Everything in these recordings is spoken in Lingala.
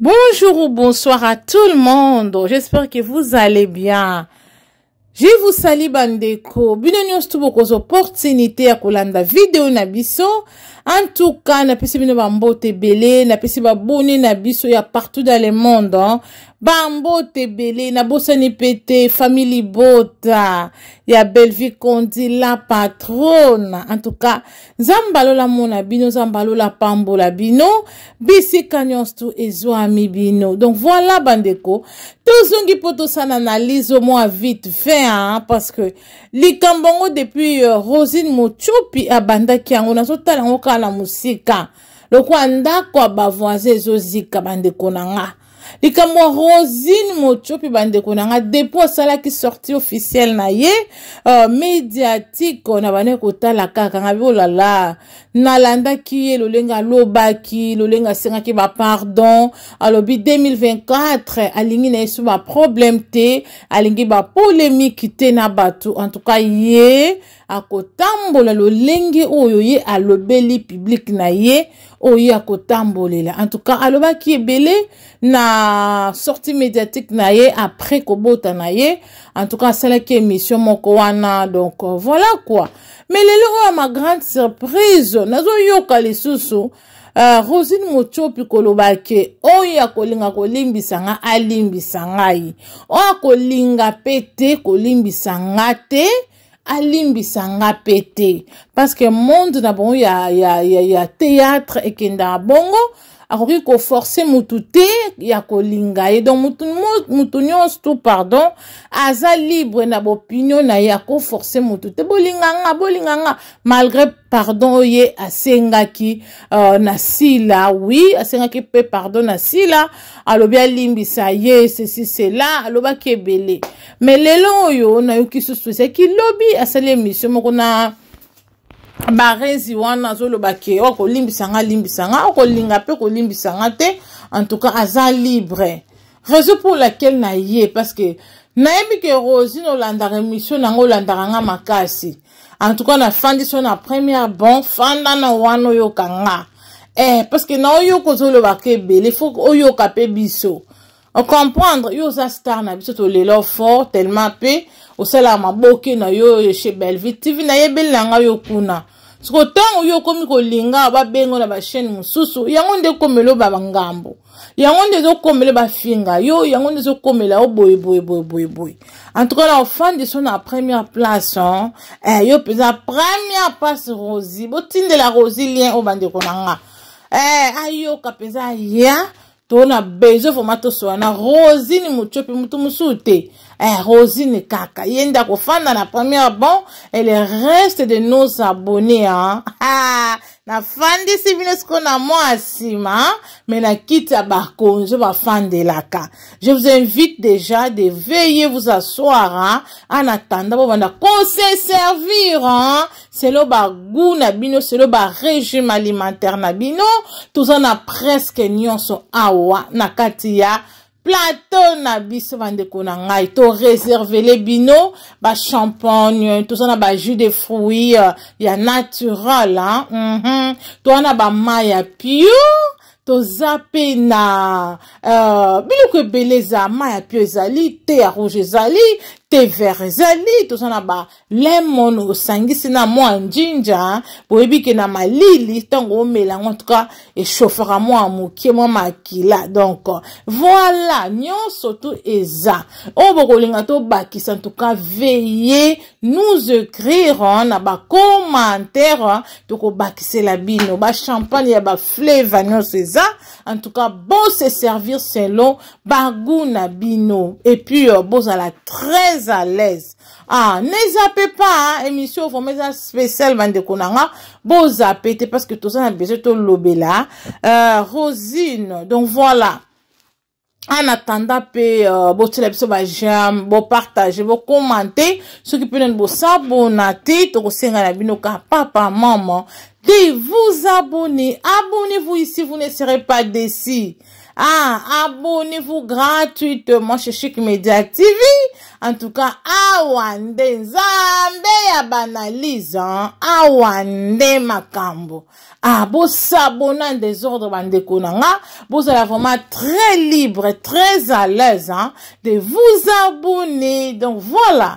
Bonjour ou bonsoir à tout le monde. J'espère que vous allez bien. Je vous salue bandeko. Bienvenue sur vos opportunités à Kolanda vidéo nabiso. en tout cas napesi bino bambote ebele napesi baboni na biso ya partout dans le monde bambote ebele nabosani mpe te famili bota ya belvi kondi la patrone en tout cas nzambe alolamona bino nzambe alolapambola bino bisika nyonso to ezwami bino donc voilà bandeko tozongi mpo tosala analyse omoi vite fait hein, parce que likambo yango depuis uh, rosine mochupi abandaki yango nazotala yango kaka mboka na mosika lokwa ndako ya bavoisin ezozika bandeko na nga likambo ya rosine mocho mpe bandeko na nga depo asalaki sorti officiele na ye uh, médiatike na bane kotala kaka nga biolala nalandaki ye lolenge alobaki lolenge asengaki bapardon alobi 2024 alingi na ye so baproblème te alingi bapolémike te na bato en tout cas ye akotambola lolenge oyo ye alobeli publike na ye oyo ye akotambolela en tout cas alobaki ebele na sortie médiatique na ye après kobota na ye en tout cas asalaki émission moko wana donc euh, voilà quoi me lelo oyo ma grande surprise nazoyoka lisusu uh, rosine motiopi koloba ke oyo akolinga kolimbisa nga alimbisa ngai oyo akolinga mpe te kolimbisa nga te alimbisa nga mpe te parceke monde na bango ya, ya, ya, ya théâtre ekendaka bongo akoki koforce mutu te ya kolinga ye donc mutu, mutu nyonso tu pardon aza libre na bopinion na ye akoforce mutu te bolinganga bolinganga malgré pardon oyo ye asengaki uh, na sila wi asengaki mpe pardon na sila alobi alimbisa ye ceci cela alobaki ebele me lelo oyo nayoki susu ezalaki lobi asali emission moko na barezi wana azolobake okolimbisa nga limbisa nga okolinga mpe kolimbisa nga te en tout cas aza libre raison pour laquelle na ye parce que nayebi ke rosine olandaka émission nango olandaka nga makasi en tout cas nafandi so na première bon fanda na wana oyoka nga eh, parce que na oyoka ozolobaka ebele fo oyoka mpe biso okomprendre yo oza star na biso tolela fort tellement mpe osala maboke na yo chez belvi tv nayebeli na ngai yo kuna soki ntango yo okomi kolinga babengo na bachaine mosusu yango nde ekomela o bangambo yango nde ezokomela bafinga yo yango nde ezokomela o boyeboyeboyeboyeboye entouka na ofandi so na première place eh, yo mpenza première place rosi botindela rosi lien oyo bandeko na nga eh, ayoka mpenza ya On a besoin vraiment tosowana rosine motu mpe eh, rosine kaka yenda nde na première bon et le reste de nos abonnés hein? Ah, nafandisi bino sikoyo na mwa nsima me na kiti ya bakonzi bafandelaka je vous invite déjà de veiller vous asseoir hein, en attendant po banda kose servir hein? selo bagu na bino selo barégime alimentaire na bino toza na presque nyonso awa na kati ya plateau na biso bandeko na ngai toreservele bino bachampagne toza na bajus de fruit euh, ya naturel mm -hmm. toza na bamai ya pure toza mpe na uh, biloko ebele eza mai ya pio ezali te ya rouge ezali tevere ezali toza na balemon osangisi na mwa njinja boyebi ke na malili ntango omela yango antuka echauffera mwa moke mwa makila donc voilà nyonso tu eza oyo oh, bokolinga tobakisa antuka veye nous écrire na bacommentaire tokobakisela bino bachampagne ya bafleva nyonso eza antuka bose servir selon bagou na bino epuis euh, bozala très très à l'aise ah nezape pas hein, émission vraiment eza spéciale bandeko na nga bozape te parce que toza na besoin tolobela euh, rosine donc voilà en attendant mpe euh, botiela biso bajame bopartage bocommente soki mpe nani bosabona te tokosenga na bino ka papa mama de vous abonner abonnez-vous ici vous ne serez pas décis Ah, abonnez-vous gratuitement chez Chic Media TV. En tout cas, awande Zambé ya à hein. awande makambo. Ah, vous à des ordres bande vous êtes vraiment très libre, très à l'aise hein, de vous abonner. Donc voilà.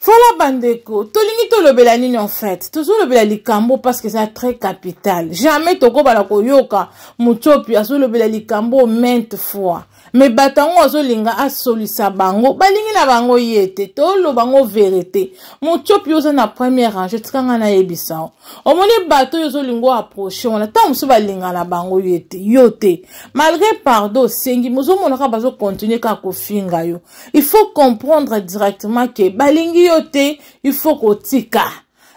fala bandeko tolingi tolobela nini en fait tozolobela likambo parce que eza très capital jamais tokobala koyoka motiopi azolobela likambo mainte fois me bato yango azolinga asolisa bango balingi na bango ye te toloba yango verité motiopi oza na première range tika ngai nayebisa o omoni bato oyo ozolinga oapproche wana ntango mosusu balinga na bango ye te yo te malgré pardon osengi ozomona kaka bazokontinue kaka kofinga yo il faut comprendre directement ke balingi yo te il faut kotika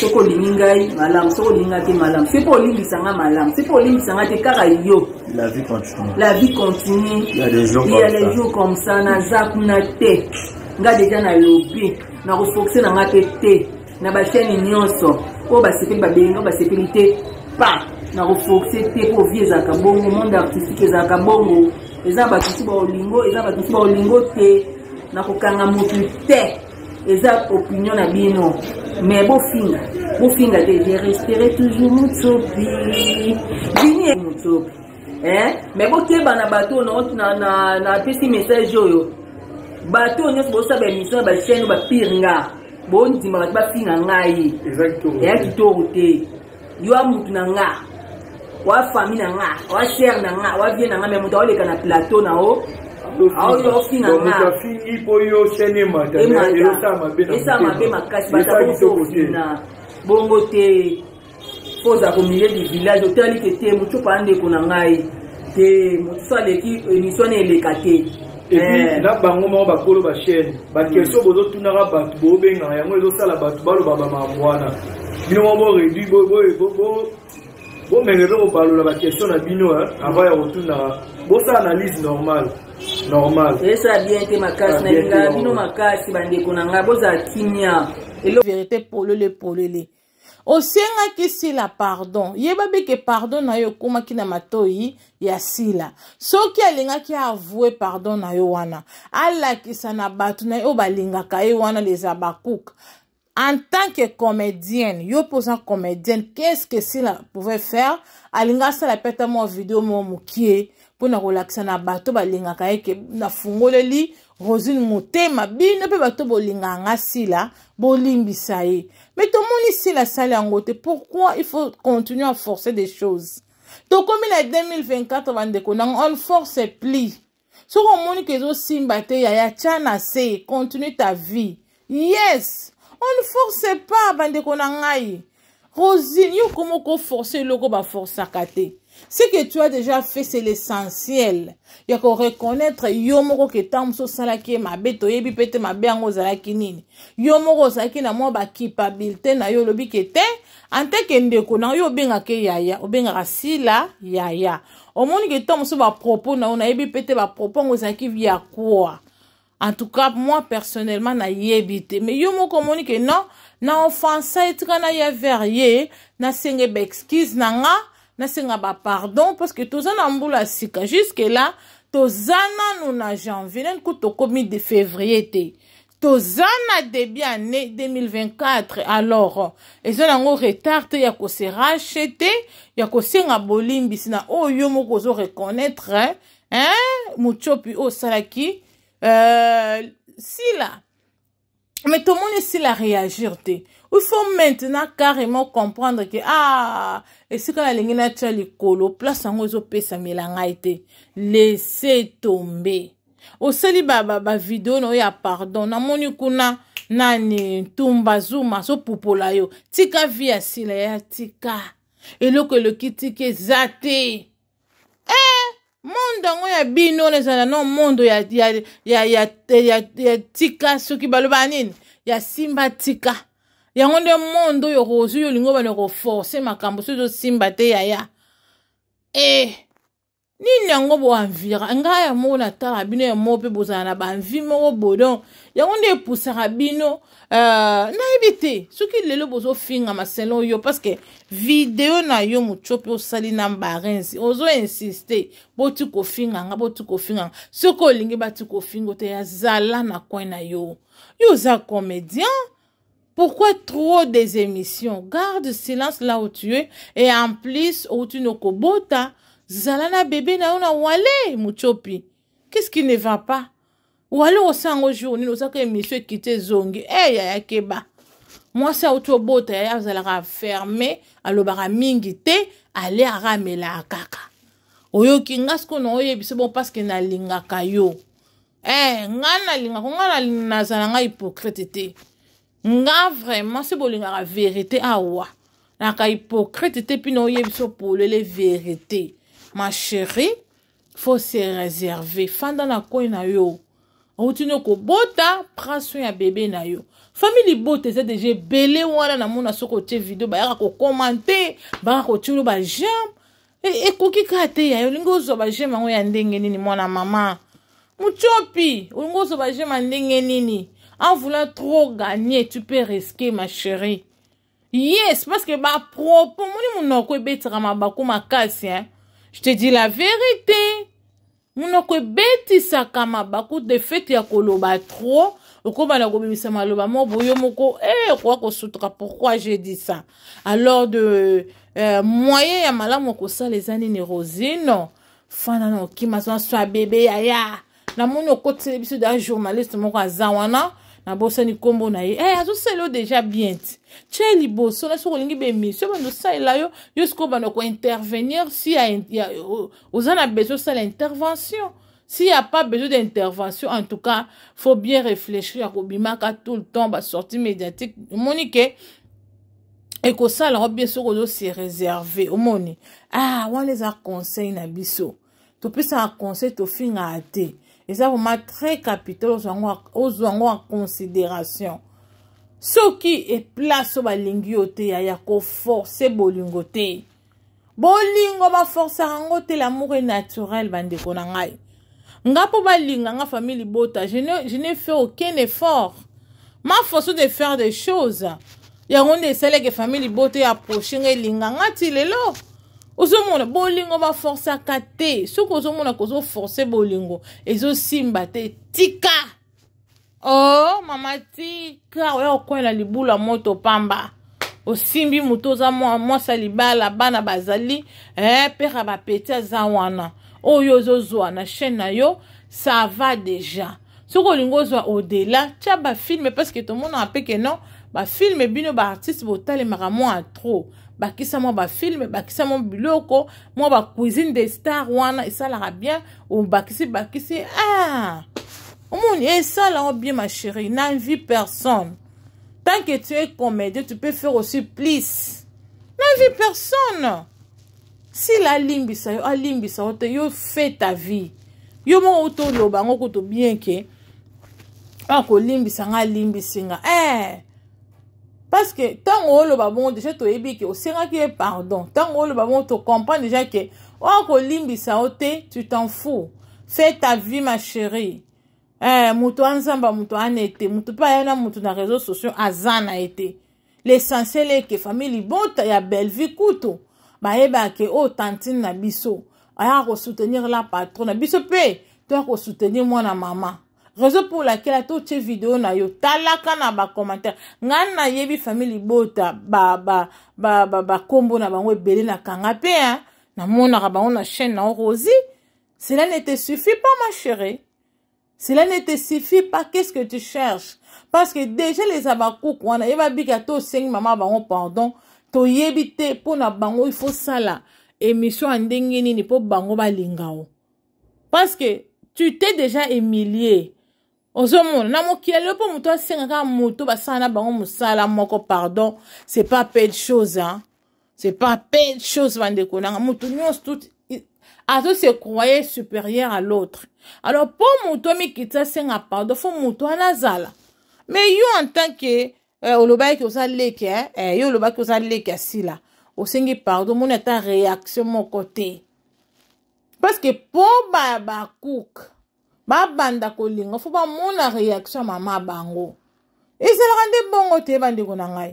soki olingi ngai malamu soki olingi ngai te malamu sepo olimbisa nga malamu sepo olimbisa nga te kaka yo la vie continue ya les jours comme ça naza kuna te nga deja nalobi nakofokuse na nga mpe te na bachaine nyonso oyo basepeli babelingi oyo basepeli te pa nakofokuse te po vie ezalaka bongo monde artistique ezalaka bongo eza bato nsu baolingo eza bato nsu baolingo te nakokanga motu te eza opinion na bino mais bofinga bofinga te jerespere toujours mutsopi bini mutsopi mais bokeba na bato napesi message oyo bato nyonso bosala baémission ya bachaine bapire nga bondima bato bafinga ngai eya kitoko te yo ya mutu na nga wa famille na nga wa shere na nga wa vie na nga mais moto aoleka na plateau na o moto afingi mpo yo sene emata elosala mabe na bongo te poza komilie du village otali ke te motu opa ndeko na ngai te mosusu aleki émission eleka te epuis eh. na bango moko bakolo bachaine bakestio mm. bozotunaka bato bobengaka yango ezosala bato baloba bamakambo wana bino moko boredui bomeke mpe kobalola bakestio na bino avant ya kotundaka bosala analyse normale normal eza bien te makasi ah, na lingaka bino makasi bandeko na ngai bozala kimia vérité polele polele osengaki sila pardon yeba beke pardon na yo ekomaki na matoi ya sila soki alingaki avoue pardon na yo wana alakisa na bato na ye oyo balingaka ye wana leza bakuka en tant que comédienne yo mpoza comédienne qu'est ce que sila pouvait faire alingi asala peta mwa video mwa mokie mpona kolakisa na bato balingaka eke nafungoleli rosine motema bino mpe bato bolinganga sila bolimbisa ye me tomoni sila asali yango te pourquoi il faut continue à forcer des choses tokomi na 2024 bandeko nango on force pli soki omoni ke ezosimba te yaya tya na se continue ta vie yes on force pas bandeko na ngai rosine yo komoko force eloko baforsaka te ce que tu as déjà fait c'est l'essentiel ya koreconnaître yo moko ketango mosusu osalaki ye mabe toyebi mpe te mabe yango ozalaki nini yo moko ozalaki na mwa bakipabilité na yo olobi ke te anteke ndeko na yo obengaki yaya obengaka sila yaya omoni ketango mosusu bapropos na yo nayebi mpe te bapropos yango ezalaki ya kwa en tout cas moi personnellement nayebi te mais yo moko omoni ke non na offensa etika naya vers ye nasenge baexcuse na nga nasenga bapardon parceke toza na mbula sika juske la toza nanu na janvier nani ku tokomi de février te toza na début année 2024 alors eza nango retard te ya koserache te ya kosenga bolimbisi na oyo yo moko ozoreconnaître motiopi oyo osalaki euh, sila me tomoni sila réagir te il faut maintenant carrément comprendre que ah esika nalingi natya likolo place yango ezopesamela ngai te lese tombe osali bavideo ba, ba na oyo ya pardon namoni kuna nani ntumba zuma azopupola yo tika vi ya sila ya tika eloko eloki tika eza te eh, mondo yango ya bino ezala no mondo ya, ya, ya, ya, ya, ya, ya tika soki baloba nini ya simba tika yango nde monde oyo kozwi yo olingi obana koforce makambo soki ozosimba te yaya e nini yango boanvira ngai ya moko natala bino ya moko mpe bozala na banvi moko bodon yango nde epusaka bino uh, nayebi te soki lelo bozofingama selon yo parceke video na yo moto mpe osali na barensi ozoinsiste boti kofinganga boti kofinganga soki olingi bati kofingo te yazala na kwin na yo yo oza comédien Pourquoi trop des émissions? Garde silence là où tu es et en plus où tu n'as qu'au bota. Zalana bébé na ona wale muchopi. Qu'est-ce qui ne va pas? wale osanga journée ozaka émission ekite ezongi e yayaki ba mwasi auti obota yaye azalaka aferme alobaka mingi te aliaka amelaka kaka oyoki nga sikona oyebisa bo parceke nalingaka yo e eh, ngai nalingaka ngai nazala ngai hypocrite te nga vraiment si bolingaka verité awa naka hypocrite te mpino oyebi so polele verité ma chéri faut se réserver fanda na koi na yo outini okobota praso ya bebe na yo famili bota eza deja ebele wana namona soki otie video bayaka kokomante bayaka kotiolo bageme ekoki e kaka te ya olingi ozwa bageme yango ya ndenge nini mwana mama mutiopi olingi ozwa bageme ya ndenge nini en voulant trop gagner tu peux risquer ma chérie yes parce que bapropos moni monoko ebetisaka mabaku makasi hein? je te dis la vérité monoko ebetisaka mabaku defete ya koloba trop okobanda kobimisa maloba mo boyo moko e okoka kosutuka pourquoi je dis ça alors de euh, moyen ya malamu okosala eza nini rosine fana na okima so aso abebe yaya namoni okoteli biso da journaliste moko aza wana nabosani nkombo na ye e eh, azosala yo deja bien ti tie liboso na soki olingi bemission bando osalela yo yo sikoyo bando kointervenir si oza na besoin osala intervention s'il n'y a pas besoin d'intervention, en tout cas, faut bien réfléchir à Kobimaka tout le temps, bah, sortie médiatique. Monique, et que ça, alors, bien sûr, c'est réservé. Au moni. Ah, on les a conseils, Nabiso. Tu peux ça conseil, tu fin à thé. eza vraimen très capital ozwa yango en considération soki eplace oyo balingi yo te yaya koforce bolingo te bolingo baforsaka yango te lamour e naturel bandeko na ngai nga mpo balinga nga famille libota je ne fait aucun effort ma façon de faire des choses yango nde esalaki famille libota ya approche nga elinga nga ti lelo ozomona bolingo baforsaka te soki ozomona kozoforce bolingo ezosimba te tika o oh, mama tika oya kokwela libula moto pamba osimbi motu oza mwasi ya libala bana bazali eh, pera bapeti aza wana oyo ozozwa na chaîne na yo ça va déjà soki olingi ozwa odela tia bafilme parceke tomonaka mpe ke non bafilme bino baartiste botalemaka mwa trop bakisa mwa bafilme bakisa mwa biloko mwa bacuisine de star wana esalaka bien obakisi bakisi ah omoni esalango bien ma chérie nanvi personne tant que tu es comédien tu peux faire aussi plus nanvi personne sila alimbisa yo alimbisa yo te yo fe ta vie yo moko otoloba yango kutu bien ke akolimbisa nga alimbisi nga eh parce que ntango oloba bongo déjà toyebi ke osengaki ye pardon ntango oloba bongo tocomprendre déjà ke oa oh, kolimbisa yo te tu t'en fous fais ta vie ma chérie eh, moto anzamba moto ana ete moto mpe aya na moto na réseau sociaux aza na ete l'essentiel eke famille libota ya bellevie kutu bayebake eh oyo oh, tantine na biso aya ah, kosoutenir la patron na biso mpe toya kosoutenir mwana mama raison pour laquelle atotie video na yo talaka na bacommentaire ngai nayebi famille libota bakombo ba, ba, ba, na bango ebele na kanga mpe namonaka bango na chaîne na orosi cela ne te suffit pas ma chérie cela ne te suffit pas qu'est-ce que tu cherches parce que déjà les abakuku wana ye babika to osengi mama bango pardon toyebi te mpo na bango il faut sala émission ya ndenge nini mpo bango balinga o parce que tu t'es déjà humilié ozomona na mokili lelo mpo moto asengaka moto basala na bango mosala moko pardon c'est pas pede chose hein? c'est pas pede chose bandeko nanga moto nyonso tout azo se croye supérieur à l'autre alors mpo moto mikiti asenga pardon fo moto wana azala mais yo en tant que euh, olobaki oza leke eh, yo olobaki oza leke asila osengi pardon moni ata réaction moko te parce que mpo bakuke ba babanda kolinga fo bamona réaction ya mama bango ezalaka nde bongo te bandeko na ngai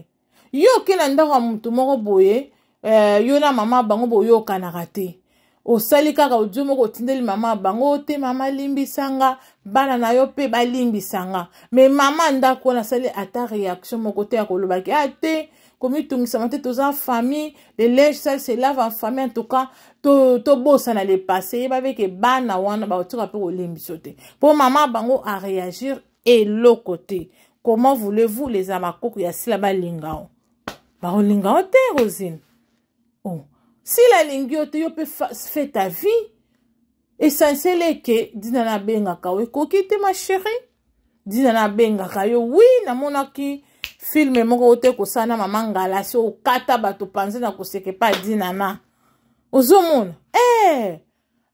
yo okenda ndako ya motu moko boye eh, yo na mama bango boyokanaka te osali kaka odio moko otindeli mama bango te mama limbisanga bana na yo mpe balimbisanga me mama ndako wana asali ata réaction moko te ya kolobaki a ah, te komitungisama te toza famille le linge sale se lave en famille en tout cas tobosana to lepasse yeba beke bana wana bakotika mpe kolembiso te mpo mama bango aréagir eloko te comment voulez-vous lezala makoko ya sila balingao bakolingao te rosine oh. sila alingi yo te yo mpe fait ta vie essentiel eke dina nabengaka yo ekoki te ma chéri dina nabengaka yo wi namonaki filme moko ote kosana mama ngala si okata bato panze na koseke mpa adinana ozomona e hey!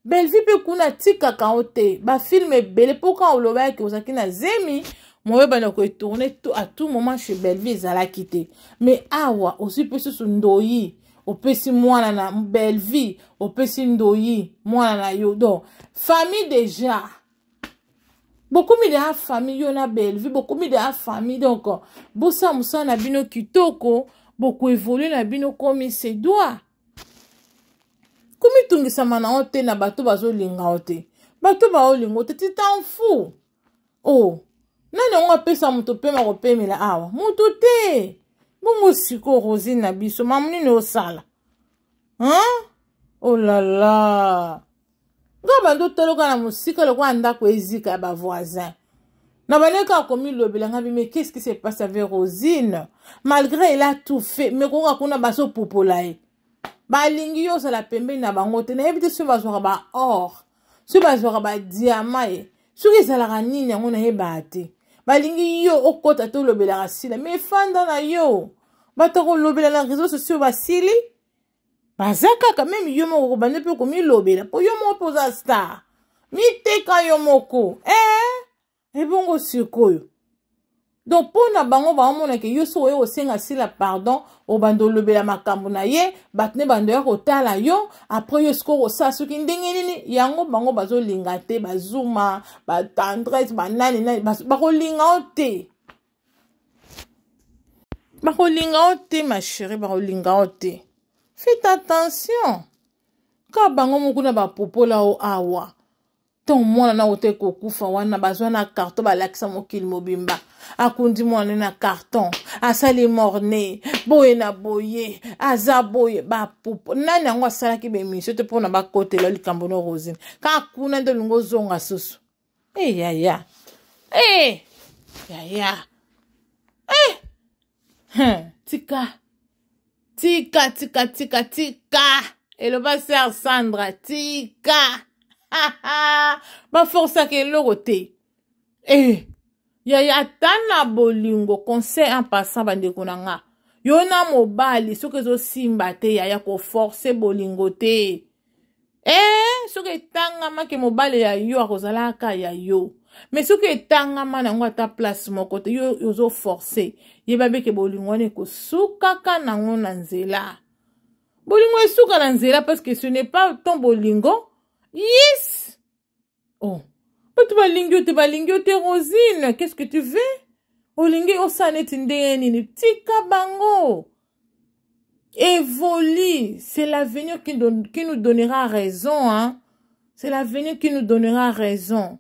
belvi mpe kuna tikaka o te bafilme ebele mpo kan oloba yake ozalaki na zemi moyebana koetourne to a tout moment chez belvi ezalaki te mais awa ozwi mpe susu ndoyi opesi mwana na belvi opesi ndoyi mwana na yo don famille déjà bokomi de afamille yo na bellevue bokomi de afamille donc bosa mosala na bino kitoko bokoevolue na bino komi sedoi komitungisama na yo te na bato bazolinga yo te bato baolinga yo te ti tan fu o nani yango apesa moto mpema kopemela awa moto te bongo siko rosine na biso mamonini osala hein olala oh nga bando taloka na mosika lokola ndako ezika ya bavoisin na baleka akomi lobela ngai mais qu'est-ce qui se passe avec rosine malgré il a tout fait mais kokoka kuna bazopopola ye balingi yo ozala pembeni na bango te nayebi te soki bazwaka baor soki bazwaka badiama ye soki ezalaka nini yango nayebaka te balingi yo okɔta te olobelaka sila me efanda na yo bato kolobela na réseau sociaux basili baza kaka meme yo moko kobanda mpe komilobela mpo yo moko mpe oza star miteka yo moko e ebongo sikoyo donc mpo na bango baomonaka yo so oyo osenga sila pardon obanda olobela makambo na ye bato nde bando ya kotala yo apres yo sikoyo kosala soki ndenge nini yango bango bazolinga te bazuma batendresse banani nani bakolinga o te bakolinga o te ma chéri bakolinga o te faites attention ka bango moko na bapopola o awa ntongo mwana na ote kokufa wana bazwa na karton balakisa mokili mobimba akundi mwana na karton asali morne boye na boye aza boye bapopo nani yango asalaki bemisio te mpona bakotela likambo na rosine kaka kuna nde olingi ozonga susu e eh, yaya e eh, yaya e eh, hmm, tika tika tika tika tika eloba ser sandra tika baforsaka eloko te e yaya ata na bolingo conseil en passant bandeko na nga yo na mobali soki ezosimba te yaya koforce bolingo te e soki etangama ke mobali ya yo akozala aka ya yo me soki etangama nango ata place moko te yo ozoforce yeba beke bolingo wana ekosukaka nango na nzela bolingo esuka na nzela parceke ce n'est pas ton bolingo yes oh bato balingi yo te balingi yo te rosine qu'est ce que tu veux olingi osala neti ndenge nini tika bango évolue c'est l'avenir qui, don, qui nous donnera raison hein? C'est l'avenir qui nous donnera raison.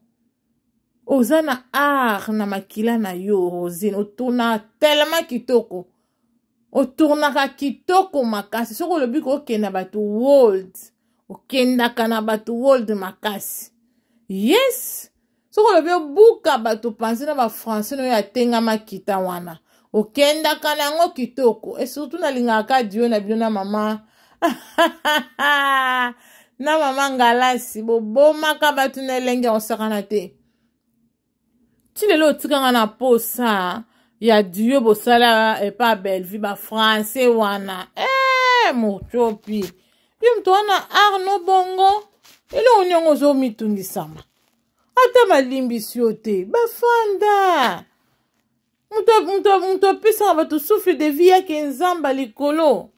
oza na art na makila na yo rosine otournaka telema kitoko otournaka kitoko makasi soki olobi kokenda bato world okendaka na bato world makasi yes soki olobi obuka bato panse na bafrançais na oyo atengama kita wana okendaka na yango kitoko esurtout nalingaka ka dio na bino na mama na mama ngalasi bobomaka bato na elenge ya kosakana te ti lelo otikanga na posa ya dieu bosala epa eh, belvi bafrançais wana e eh, mocopi yo moto wana arno bongo eloko niongo ozomitungisama ata malimbisi yo te bafanda moto apesaka bato souffle de vie yake nzamba likolo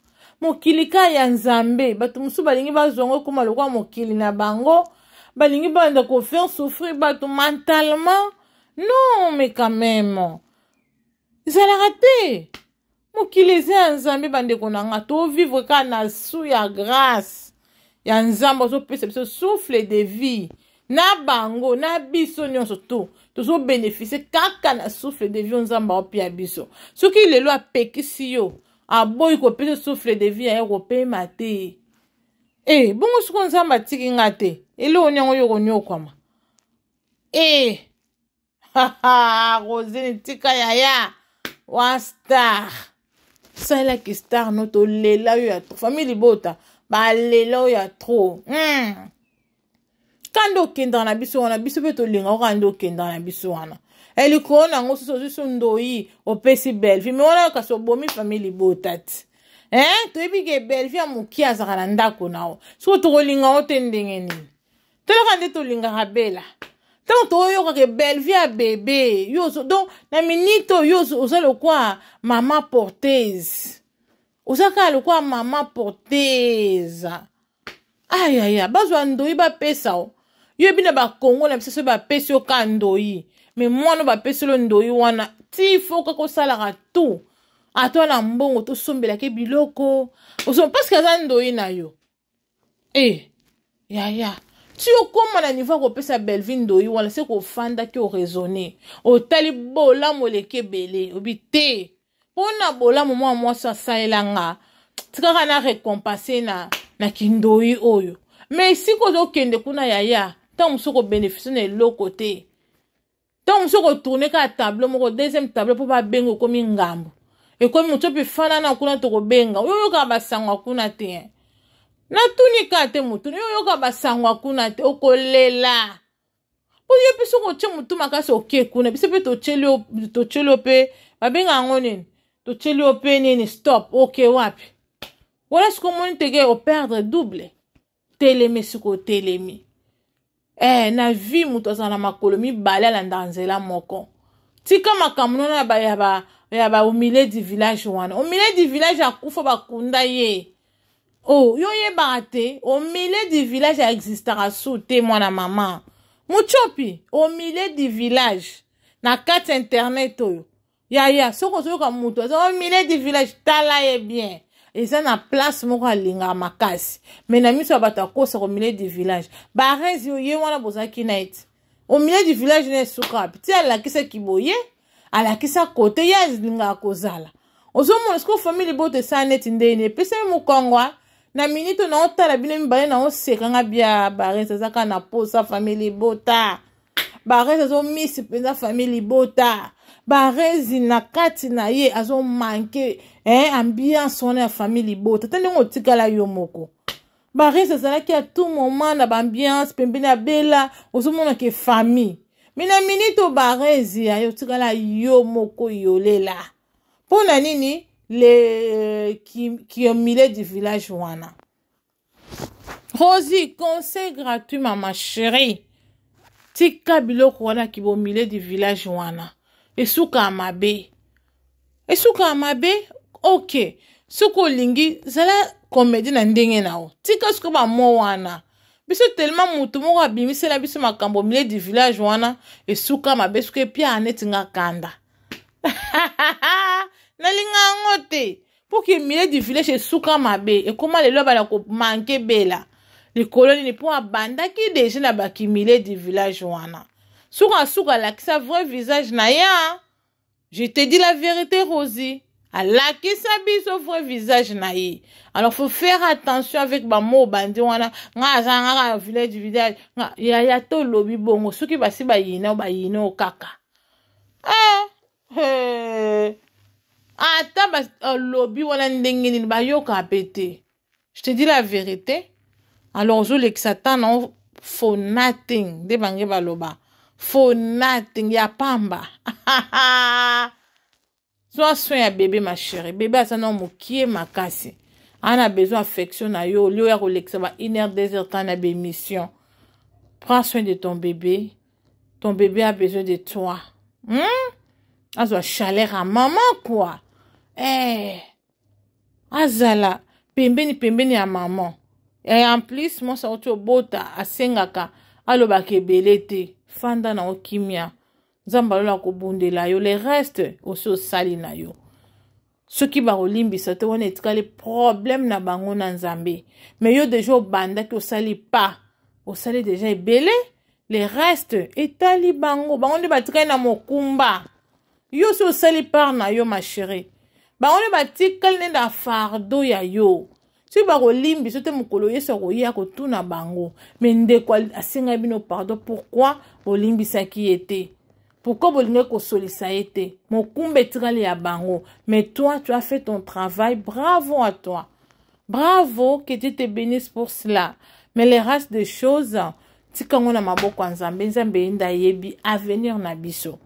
mokili ka ya nzambe bato mosusu balingi bazongo ekóma lokola mokili na bango balingi banda kofaire souffrir bato mentalement non mais quand même ezalaka te mokili eza ya nzambe bandeko na nga tovivre kaka na su ya grâce ya nzambe azopesa biso souffle de vie na bango na biso nyonso to tozobénéficie kaka na souffle de vie oyo nzambe aopia biso soki lelo apekisi yo aboyi ah, kopesa souffle de vie na ye kopema te e bongo siko nzambe atiki nga te eleoni yango yo koniokwama e rosine tika yaya wa star salaki star no tolela oyo ya tro famille libota balela oyo ya tro mm. kanda okendaka na biso wana biso mpe tolinga okanda okendaka na biso wana e likolo na yango susu ozwi so ndoi opesi belvi me wana kasi obomi fami libota ti eh toyebi ke belvi ya moke azalaka na ndako na yo soki tokolinga yo te ndenge nini tolaka nde tolingaka bela ntango toyokaka ebelvi ya bebe yo donc na minite oyo oza lokwa mama portese oza kaka lokwa mama portese ayaya bazwa ndoi bapesa o yo yebi na bakongo na biso so bapesi yo ka ndoi me mwana oyo bapesi lo ndoi wana ti fo kaka osalaka tout ata na mbongo tosombelaka biloko ozo parceke aza ndoi na yo e eh, yaya ti okóma na niveau ya kopesa belvi ndoi wana se kofandaki oraisonne otali bolamu oleki ebele obi te mpo na bolamu mwa mwasi asalelanga ti kaka na récompense na, na kindoi oyo me esika ozokende kuna yaya ntango mosuku obenefise na eloko te ntango mosusu kotourne kaka tableau moko deuxième tableau mpo babenga okomi ngambo ekomi motu mpe fanana kuna tokobenga oyo oyokaka basango ya kuna te natuni kaka te motuni oyo oyokaka basango ya kuna te okolela mpo yo mpe soki otie motu makasi oke kuna biso mpe totyeli yo mpe babenga yango nini totyeli yo mpe nini stop oke wapi wala sikoy omoni teke operdre double telemi sikoy otelemi eh, na vi moto azala na makolo mibale alandaka nzela moko tika makambo nona ya bahumile ba, ya ba, du village wana humile du village akufa bakunda ye o oh, yo oyebaka te humile du village aexistaka su te mwana mama mocopi humile du village na kati ya internet oyo yaya soki ozoyoka moto aza humile du village tala ye bien eza na place moko alingaka makasi me na miso ya bato akosaka omilier du village barezi oyo ye wana bozalaki na ete omilier du village na esuka piti alakisaki boye alakisa kote ye alingaka kozala ozomona sikoyo famille boto esala neti nde ne epesami mokongwa na minito naotala bino mibale naosekanga bia barezi aza kaka na posa famille ebota barezi azomisi mpenza famille libota barezi na kati na ye azomanke eh, ambiance wana ya famille libota ta ndenge otikala yo moko barezi azalaki ya tout moment na baambiance pembeni ya bela ozomonaka efamille me na minite o barezi yaye otikala yo moko yolela mpo na nini le kiomile euh, du village wana rosi conseil gratuit mama chérie tika biloko wana kibomile di village wana esuka ya mabe esuka ya mabe ok soki olingi zala komedi na ndenge na yo tika soki bamo wana biso telema motu moko abimisela biso makambo mile di village wana esuka mabe soki epiaka neti nga kanda nalinga yango te mpo ke mile di village esuka mabe ekóma lelo abala komanke bela likolo nini mpo abandaki deja na bakimile du village wana soki asuka alakisa vrai visage na ye je te dis la vérité rosi alakisa biso vrai visage na ye alors faut faire attention avec bamo obandi wana nga azala nga kaka village du village yaya to olobi bongo soki basi bayinao bayinao kaka eh, eh. ata olobi oh, wana ndenge nini bayokaka pe te je te dis la vérité alors ozolekisa ntan na o for nothing nde bange baloba for nothing ya pamba zwa soin ya bebe mashere bebe aza na mokie makasi ana besoin affection na yo olio ya kolekisa ba 1 heure 2 heure ntan na bémission prends soin de ton bébé ton bébé a besoin de toi hmm? azwa ah, chaleur a mama kua hey. azala pembeni pembeni ya maman e en plus mwasi auti obota asengaka alobaka ebele te fanda na okimia nzambe alola kobundela yo le reste osi osali na yo soki bakolimbisa te wana etikali problème na bango na nzambe me yo deja obandaki osali pa osali deja ebele le reste etali bango bango nde batikali na mokumba yo si osali part na yo mashere bango nde batikali nde na fardo ya yo soki bakolimbi so te mokolo yesu akoya kotuna bango me ndeko asengai bino pardon pourkui bolimbisaki ye te pourquoi bolingi kosolisa ye te mokumba etikali ya bango mais toi tu as fait ton travail bravo à toi bravo que dieu te bénisse pour cela mais le race de choses tikango na maboko ya nzambe nzambe yenda ayebi avenir na biso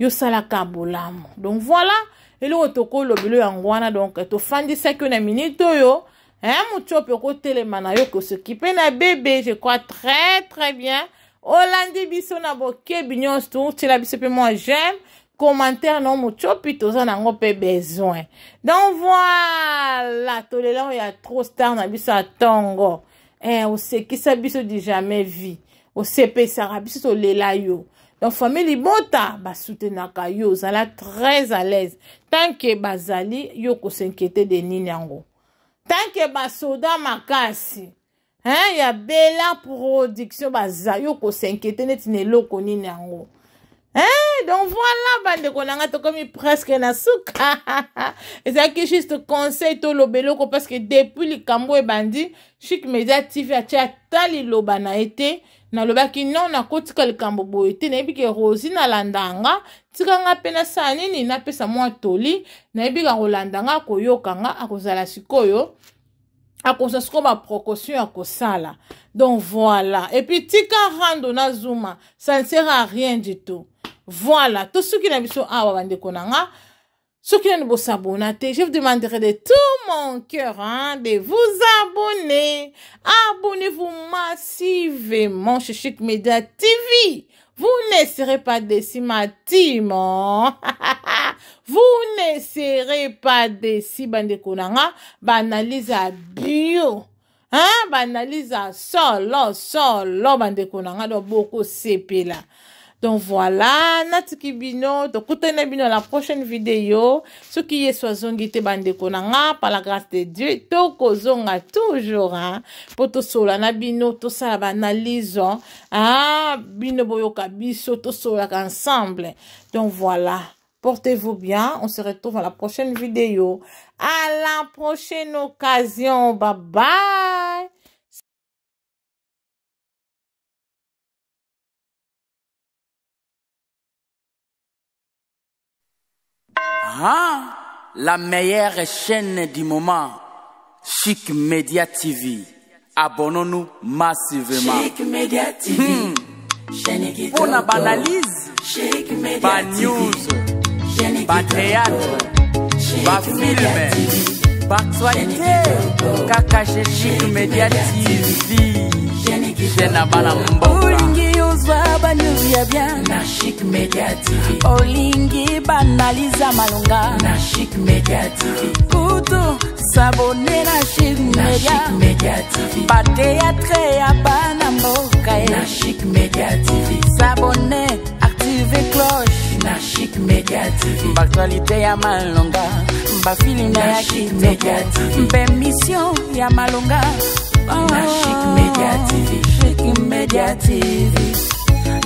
yosalaka bolamu donc voilà eloko tokolobela yango wana donc tofandisaki yo na minite oyo motu oyo mpe okotelema na yo kosoki mpe na bebe je crois très très bien olandi biso na bokebi nyonso totiela biso mpe mwa j'aime commentaire na motu opi toza na yango mpe besoin donc voilà tolela oyo ya trop star na biso ya ntongo eh, osekisa biso di jamais vie osepesaka biso tolela yo donc famille libota basutenaka yo ozala très à l'aise tanke bazali yo kosinquiete de nini yango tanke basoda makasi hein, ya bela production baza yo kosenkete neti na eloko nini yango Hey, donc voilà bandeko na nga tokomi presque na suka ezalaki juste conseil toloba eloko parce que depuis likambo ebandi chik media tv atia ata liloba na ye te nalobaki non nakotika likambo boye te nayebi ke rosi nalanda nga tika nga mpe nasala nini napesa mwa toli nayebi ka kolanda nga akoyoka nga akozala sikoyo à à cause ça, là. donc voilà Et epuis tika rando zuma, ça ne sert à rien du tout voilà tosuki na biso awa bandeko na nga qui nani pas te je vous demanderai de tout mon cœur hein, de vous abonner abonnez-vous massivement chez Chic Media TV Vous ne serez pas déçus, ma team. Vous ne serez pas déçus, bande konanga. Banalise à bio. Hein? Banalise à solo, solo, bande konanga. Donc, beaucoup sepela. Donc voilà, na bino, tokutene bino la prochaine vidéo. Ce qui est soit te bande konanga, par la grâce de Dieu, toko zonga toujours, hein. Poto sola na bino, to sala banalise, hein. ah, bino boyoka biso, to sola ensemble. Donc voilà. Portez-vous bien. On se retrouve à la prochaine vidéo. À la prochaine occasion. Bye bye. Ah, la meilleure chaîne du moment, Chic Media TV. Abonnons-nous massivement. Chic Media TV. Hmm. Pour la banalise, TV. news, pas théâtre, film, Chic Media TV a bien la Chic Media TV. Olingi banaliza malonga Chic Media s'abonner Chic Media. TV. Chic Media e. S'abonner, cloche na Chic Media TV. malonga, Chic Media TV. ya malonga. Chic Media TV. Chic oh, Media TV.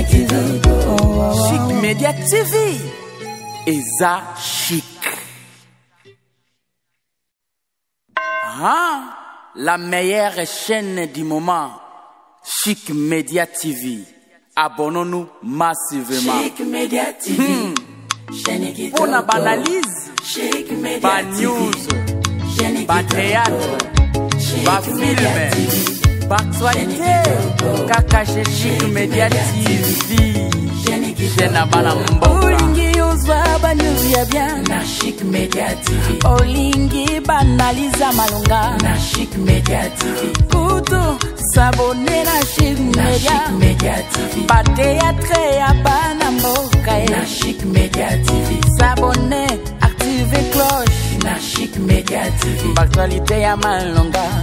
Chic Media TV Eza Chic ah, La meilleure chaîne du moment Chic Media TV Abonnons-nous massivement Chic Media TV hmm. On a banalise bad news bad théâtre film batswaite kaka geniki media tv jena bana mbokaolingi ozwa baneu ya bien na chik media tv olingi banaliza malonga na chik media tv kutu sabone na chik media bateatre ya bana mboka ye na chik media tv sabone active cloche na chik media tv baktualité ya malonga